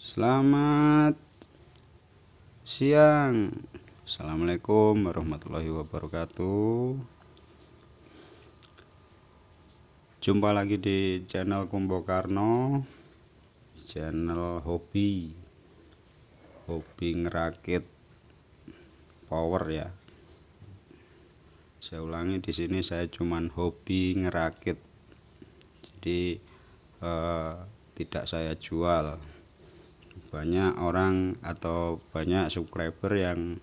Selamat siang. Assalamualaikum warahmatullahi wabarakatuh. Jumpa lagi di channel Kumbo channel hobi hobi ngerakit power ya saya ulangi di sini saya cuman hobi ngerakit jadi eh, tidak saya jual banyak orang atau banyak subscriber yang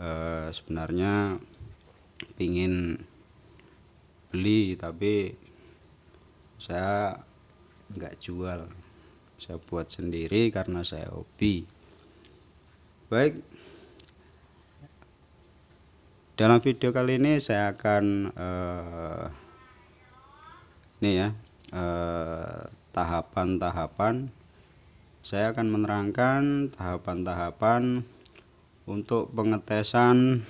eh, sebenarnya ingin beli tapi saya nggak jual saya buat sendiri karena saya hobi baik dalam video kali ini saya akan uh, ini ya eh, tahapan-tahapan uh, saya akan menerangkan tahapan-tahapan untuk pengetesan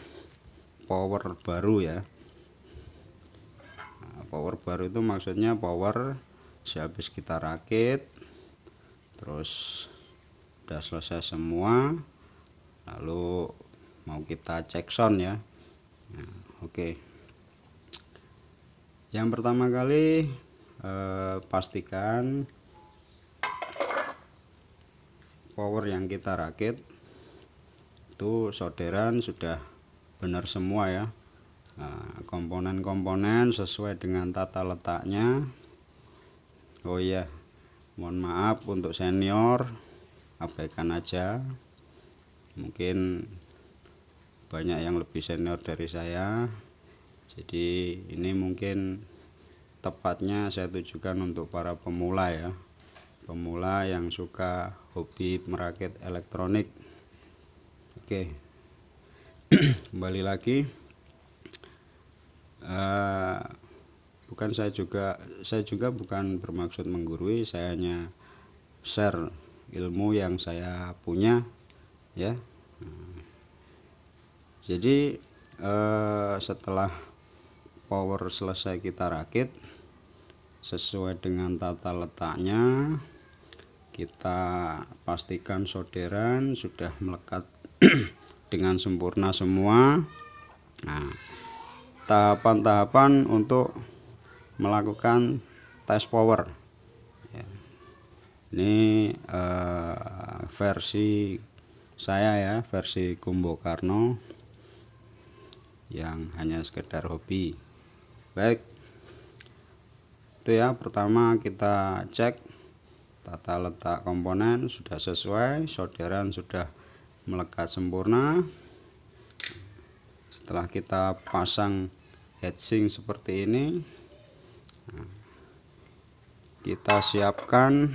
power baru ya nah, power baru itu maksudnya power sehabis kita rakit terus sudah selesai semua lalu mau kita cek sound ya nah, oke okay. yang pertama kali eh, pastikan power yang kita rakit itu solderan sudah benar semua ya nah, komponen-komponen nah, sesuai dengan tata letaknya oh iya mohon maaf untuk senior abaikan aja mungkin banyak yang lebih senior dari saya jadi ini mungkin tepatnya saya tujukan untuk para pemula ya pemula yang suka hobi merakit elektronik oke kembali lagi uh, bukan saya juga saya juga bukan bermaksud menggurui saya hanya share ilmu yang saya punya ya Hmm. jadi eh, setelah power selesai kita rakit sesuai dengan tata letaknya kita pastikan solderan sudah melekat dengan sempurna semua tahapan tahapan-tahapan untuk melakukan test power ya. ini eh, versi saya ya versi Kumbo Karno yang hanya sekedar hobi baik itu ya pertama kita cek tata letak komponen sudah sesuai solderan sudah melekat sempurna setelah kita pasang heatsink seperti ini nah, kita siapkan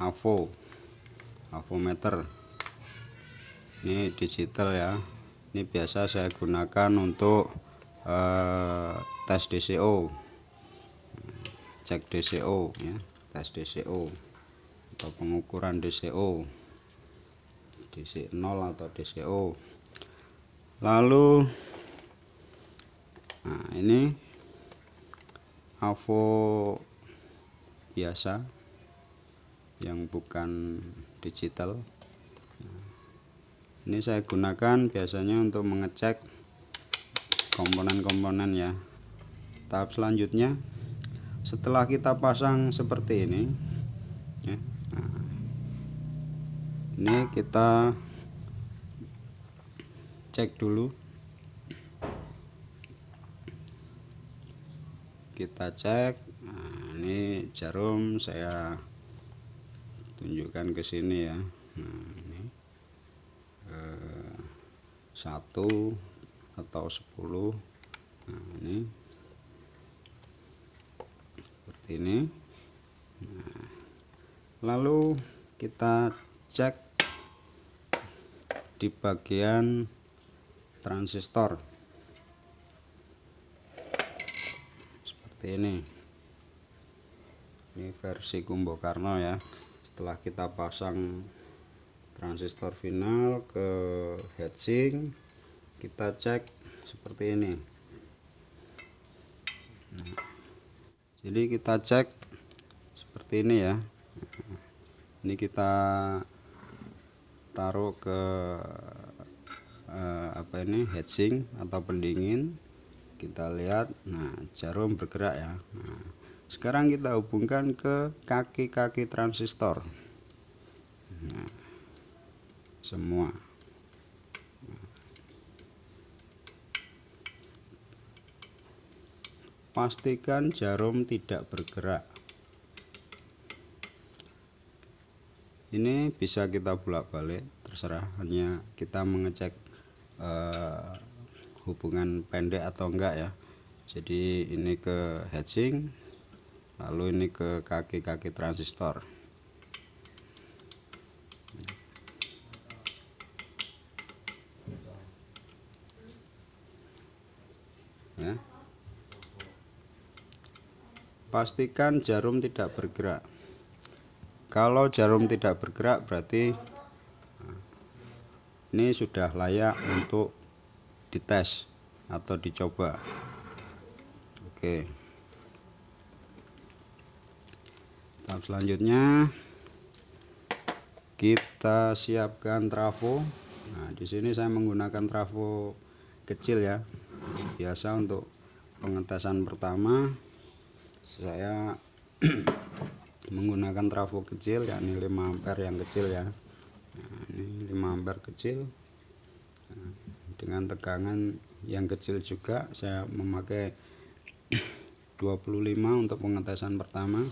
avo avometer ini digital ya ini biasa saya gunakan untuk eh, tes DCO cek DCO ya tes DCO atau pengukuran DCO DC 0 atau DCO lalu nah ini avo biasa yang bukan digital nah, ini saya gunakan biasanya untuk mengecek komponen-komponen ya tahap selanjutnya setelah kita pasang seperti ini ya, nah, ini kita cek dulu kita cek nah, ini jarum saya tunjukkan ke sini ya nah ini eh, satu atau sepuluh nah ini seperti ini nah, lalu kita cek di bagian transistor seperti ini ini versi Karno ya setelah kita pasang transistor final ke heatsink kita cek seperti ini nah, jadi kita cek seperti ini ya ini kita taruh ke eh, apa ini heatsink atau pendingin kita lihat nah jarum bergerak ya nah, sekarang kita hubungkan ke kaki-kaki transistor nah, semua nah, pastikan jarum tidak bergerak ini bisa kita bolak-balik terserah hanya kita mengecek eh, hubungan pendek atau enggak ya jadi ini ke heatsink lalu ini ke kaki-kaki transistor ya. pastikan jarum tidak bergerak kalau jarum tidak bergerak berarti ini sudah layak untuk dites atau dicoba oke okay. tahap selanjutnya kita siapkan trafo nah di sini saya menggunakan trafo kecil ya biasa untuk pengetesan pertama saya menggunakan trafo kecil ya ini 5 ampere yang kecil ya nah, ini 5 ampere kecil nah, dengan tegangan yang kecil juga saya memakai 25 untuk pengetesan pertama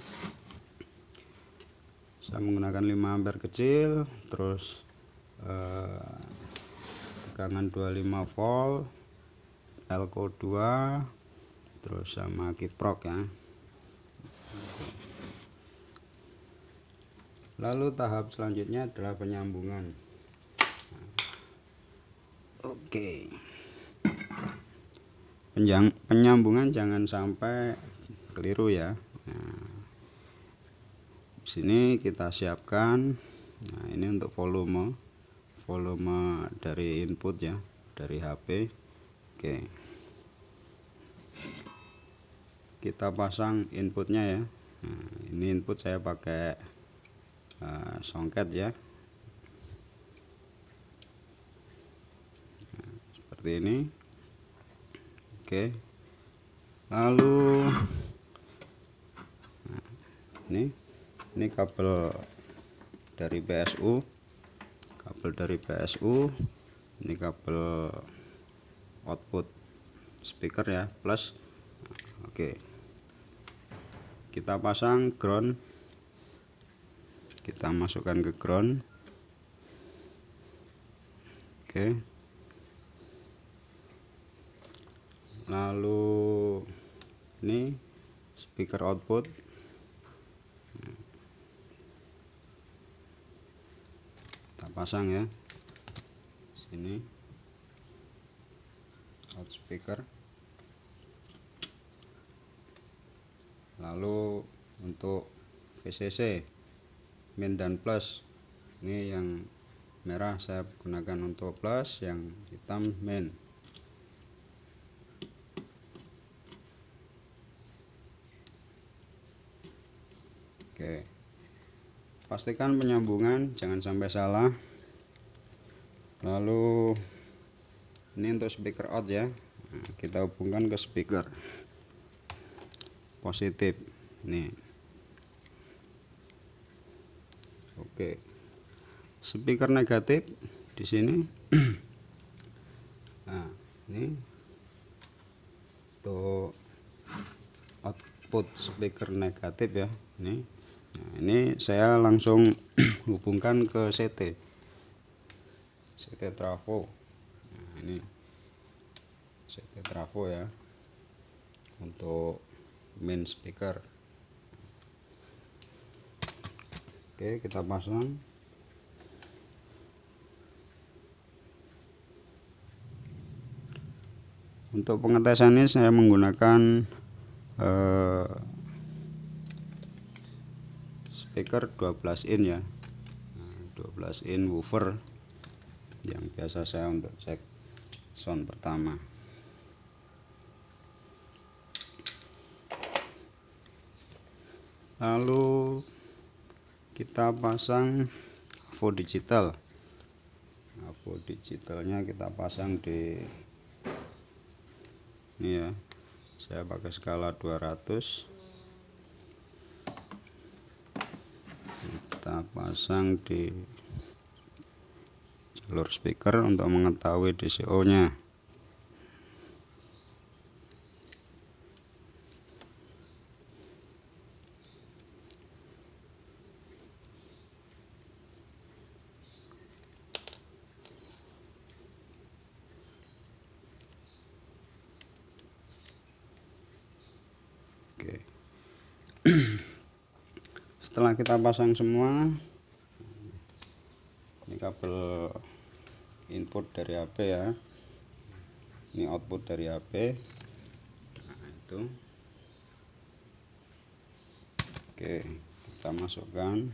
saya menggunakan 5 ampere kecil terus eh, tekanan 25 volt elko 2 terus sama kiprok ya lalu tahap selanjutnya adalah penyambungan oke penyambungan jangan sampai keliru ya nah, sini kita siapkan nah ini untuk volume volume dari input ya dari HP oke kita pasang inputnya ya nah, ini input saya pakai uh, songket ya nah, seperti ini oke lalu nah, ini ini kabel dari PSU kabel dari PSU ini kabel output speaker ya plus oke kita pasang ground kita masukkan ke ground oke lalu ini speaker output pasang ya sini loudspeaker lalu untuk VCC min dan plus ini yang merah saya gunakan untuk plus yang hitam min oke okay pastikan penyambungan jangan sampai salah lalu ini untuk speaker out ya nah, kita hubungkan ke speaker positif nih oke speaker negatif di sini nah ini untuk output speaker negatif ya ini nah, ini saya langsung hubungkan ke CT CT trafo nah, ini CT trafo ya untuk main speaker oke kita pasang untuk pengetesan ini saya menggunakan eh, speaker 12 in ya 12 nah, in woofer yang biasa saya untuk cek sound pertama lalu kita pasang avo digital avo digitalnya kita pasang di ini ya saya pakai skala 200 pasang di jalur speaker untuk mengetahui DCO nya Oke. hmm setelah kita pasang semua ini kabel input dari HP ya ini output dari HP nah itu oke kita masukkan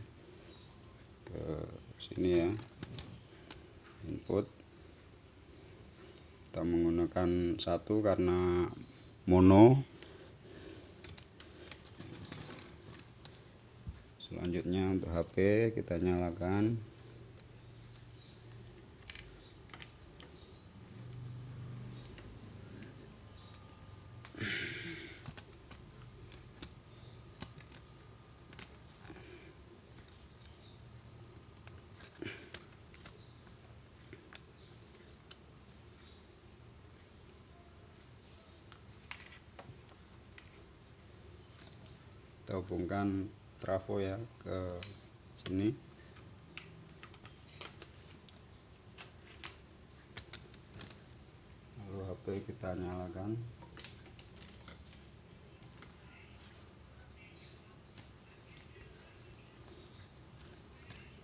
ke sini ya input kita menggunakan satu karena mono selanjutnya untuk HP kita nyalakan kita hubungkan trafo ya ke sini lalu HP kita nyalakan oke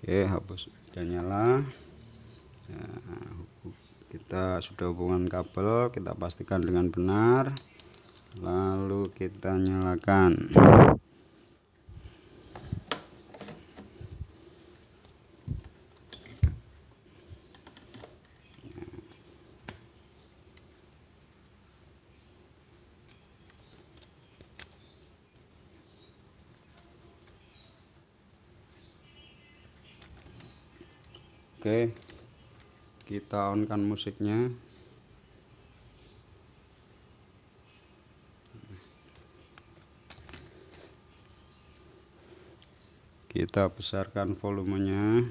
hapus sudah nyala nah, kita sudah hubungan kabel kita pastikan dengan benar lalu kita nyalakan Oke kita on kan musiknya kita besarkan volumenya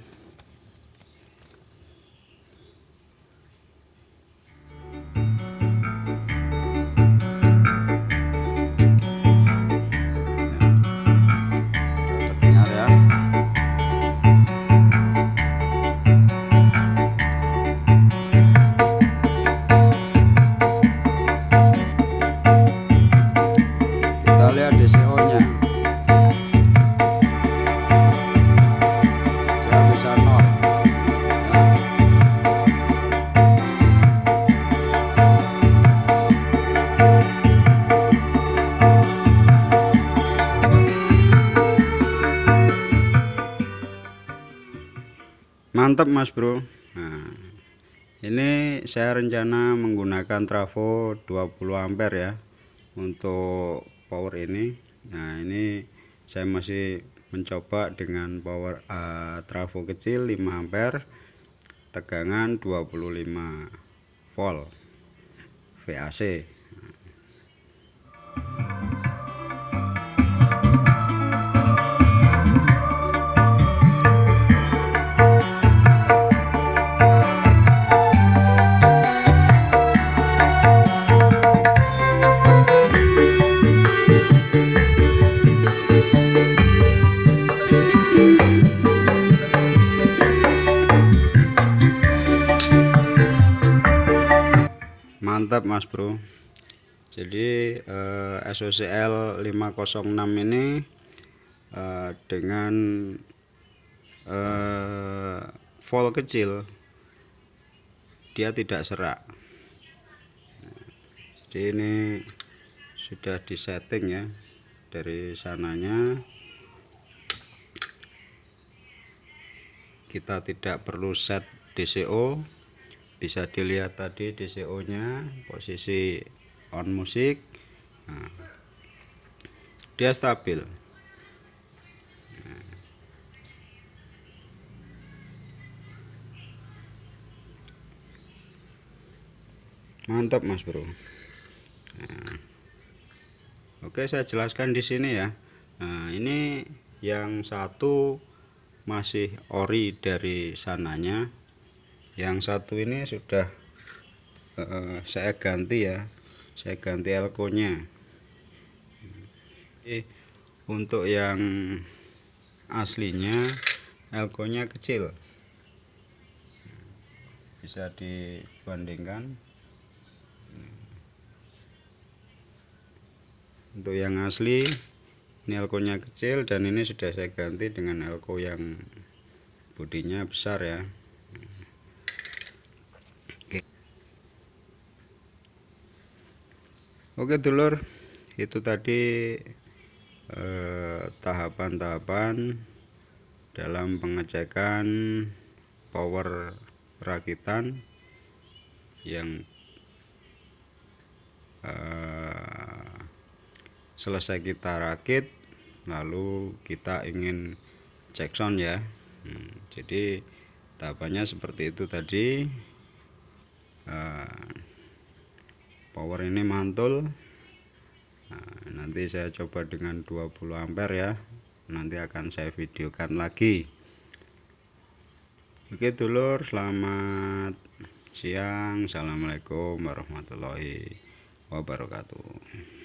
mantap mas bro nah ini saya rencana menggunakan trafo 20 ampere ya untuk power ini nah ini saya masih mencoba dengan power uh, trafo kecil 5 ampere tegangan 25 volt VAC you. siap mas bro jadi eh, SOCL 506 ini eh, dengan eh, volt kecil dia tidak serak jadi ini sudah disetting ya dari sananya kita tidak perlu set DCO bisa dilihat tadi DCO nya posisi on musik nah, dia stabil nah. mantap mas bro nah, oke saya jelaskan di sini ya nah, ini yang satu masih ori dari sananya yang satu ini sudah uh, saya ganti ya saya ganti elkonya Oke, untuk yang aslinya elkonya kecil bisa dibandingkan untuk yang asli ini elkonya kecil dan ini sudah saya ganti dengan elko yang bodinya besar ya Oke dulur itu tadi eh, tahapan-tahapan eh, dalam pengecekan power rakitan yang eh, selesai kita rakit lalu kita ingin cek sound ya hmm, jadi tahapannya seperti itu tadi eh, power ini mantul nah, nanti saya coba dengan 20 ampere ya nanti akan saya videokan lagi oke dulur selamat siang assalamualaikum warahmatullahi wabarakatuh